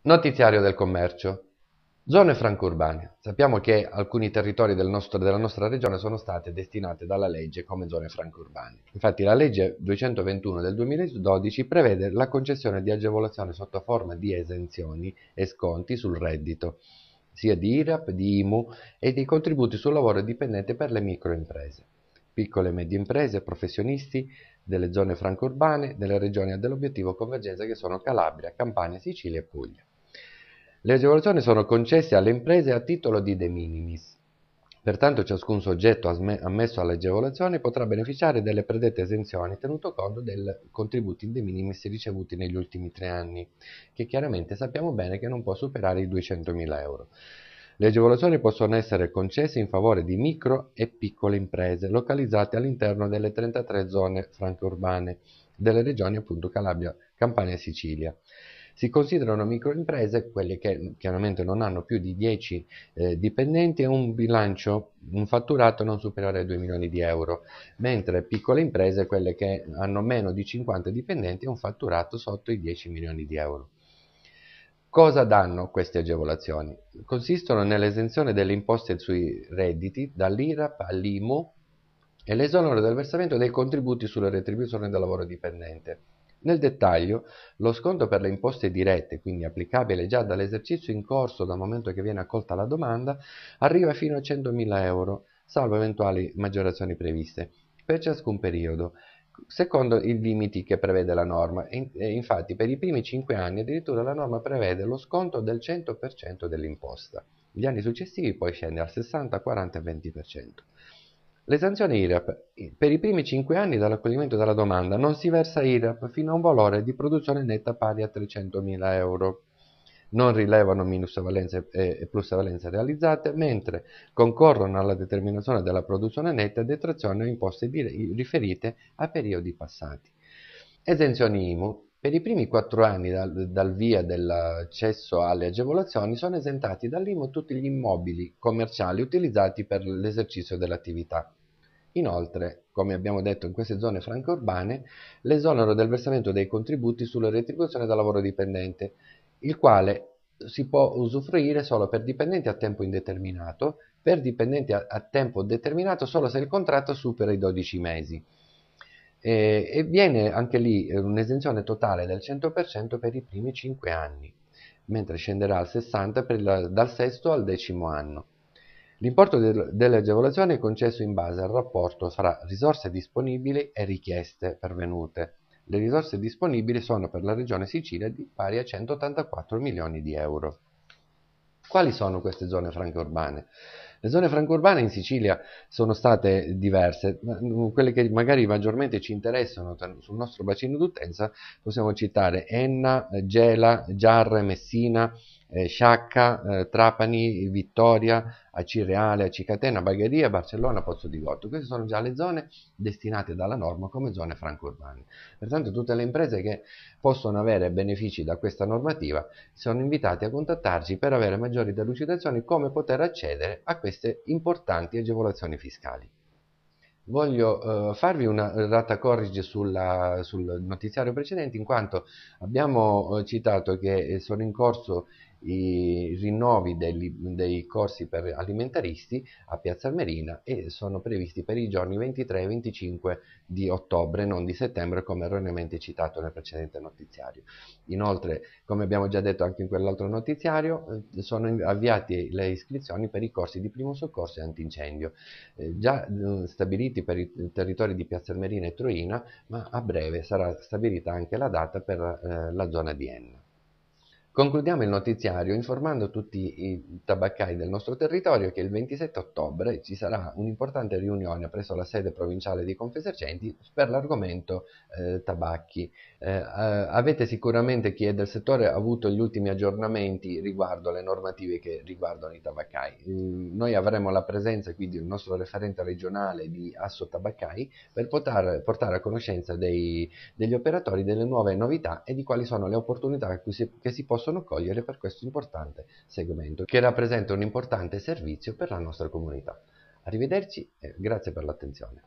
Notiziario del commercio. Zone franco-urbane. Sappiamo che alcuni territori del nostro, della nostra regione sono state destinate dalla legge come zone franco-urbane. Infatti la legge 221 del 2012 prevede la concessione di agevolazioni sotto forma di esenzioni e sconti sul reddito, sia di IRAP, di IMU e di contributi sul lavoro dipendente per le microimprese piccole e medie imprese, professionisti delle zone franco-urbane, delle regioni dell'obiettivo convergenza che sono Calabria, Campania, Sicilia e Puglia. Le agevolazioni sono concesse alle imprese a titolo di de minimis. Pertanto ciascun soggetto ammesso all'agevolazione potrà beneficiare delle predette esenzioni tenuto conto dei contributi de minimis ricevuti negli ultimi tre anni, che chiaramente sappiamo bene che non può superare i 200.000 euro. Le agevolazioni possono essere concesse in favore di micro e piccole imprese localizzate all'interno delle 33 zone franche urbane delle regioni appunto Calabria, Campania e Sicilia. Si considerano microimprese quelle che chiaramente non hanno più di 10 eh, dipendenti e un bilancio, un fatturato non superiore ai 2 milioni di euro, mentre piccole imprese quelle che hanno meno di 50 dipendenti e un fatturato sotto i 10 milioni di euro. Cosa danno queste agevolazioni? Consistono nell'esenzione delle imposte sui redditi dall'IRAP all'IMU e l'esonero del versamento dei contributi sulle retribuzioni del lavoro dipendente. Nel dettaglio, lo sconto per le imposte dirette, quindi applicabile già dall'esercizio in corso dal momento che viene accolta la domanda, arriva fino a 100.000 euro, salvo eventuali maggiorazioni previste, per ciascun periodo secondo i limiti che prevede la norma. Infatti per i primi 5 anni addirittura la norma prevede lo sconto del 100% dell'imposta. Gli anni successivi poi scende al 60, 40 e 20%. Le sanzioni IRAP. Per i primi 5 anni dall'accoglimento della domanda non si versa IRAP fino a un valore di produzione netta pari a 300.000 euro non rilevano minusvalenze e plusvalenze realizzate, mentre concorrono alla determinazione della produzione netta detrazione a imposte riferite a periodi passati. Esenzioni IMU. Per i primi quattro anni dal, dal via dell'accesso alle agevolazioni sono esentati dall'IMU tutti gli immobili commerciali utilizzati per l'esercizio dell'attività. Inoltre, come abbiamo detto in queste zone franco urbane, l'esonero del versamento dei contributi sulla retribuzione da lavoro dipendente il quale si può usufruire solo per dipendenti a tempo indeterminato, per dipendenti a, a tempo determinato solo se il contratto supera i 12 mesi. E, e viene anche lì eh, un'esenzione totale del 100% per i primi 5 anni, mentre scenderà al 60% la, dal sesto al decimo anno. L'importo de, delle agevolazioni è concesso in base al rapporto fra risorse disponibili e richieste pervenute. Le risorse disponibili sono per la regione Sicilia di pari a 184 milioni di euro. Quali sono queste zone franche urbane? Le zone franco urbane in Sicilia sono state diverse, quelle che magari maggiormente ci interessano sul nostro bacino d'utenza possiamo citare Enna, Gela, Giarre, Messina, eh, Sciacca, eh, Trapani, Vittoria, Acireale, Acicatena, Bagheria, Barcellona, Pozzo di Gotto. Queste sono già le zone destinate dalla norma come zone franco urbane. Pertanto tutte le imprese che possono avere benefici da questa normativa sono invitate a contattarci per avere maggiori delucidazioni come poter accedere a queste importanti agevolazioni fiscali. Voglio eh, farvi una data corrige sulla, sul notiziario precedente in quanto abbiamo eh, citato che sono in corso i rinnovi dei, dei corsi alimentaristi a Piazza Almerina e sono previsti per i giorni 23 e 25 di ottobre, non di settembre come erroneamente citato nel precedente notiziario. Inoltre, come abbiamo già detto anche in quell'altro notiziario, eh, sono avviate le iscrizioni per i corsi di primo soccorso e antincendio, eh, già eh, stabiliti per i territori di Piazza Almerina e Troina, ma a breve sarà stabilita anche la data per la zona di Enna. Concludiamo il notiziario informando tutti i tabaccai del nostro territorio che il 27 ottobre ci sarà un'importante riunione presso la sede provinciale di Confesercenti per l'argomento eh, tabacchi. Eh, eh, avete sicuramente chi è del settore avuto gli ultimi aggiornamenti riguardo le normative che riguardano i tabaccai. Mm, noi avremo la presenza quindi del nostro referente regionale di Asso Tabaccai per poter portare a conoscenza dei, degli operatori delle nuove novità e di quali sono le opportunità si, che si possono possono cogliere per questo importante segmento che rappresenta un importante servizio per la nostra comunità. Arrivederci e grazie per l'attenzione.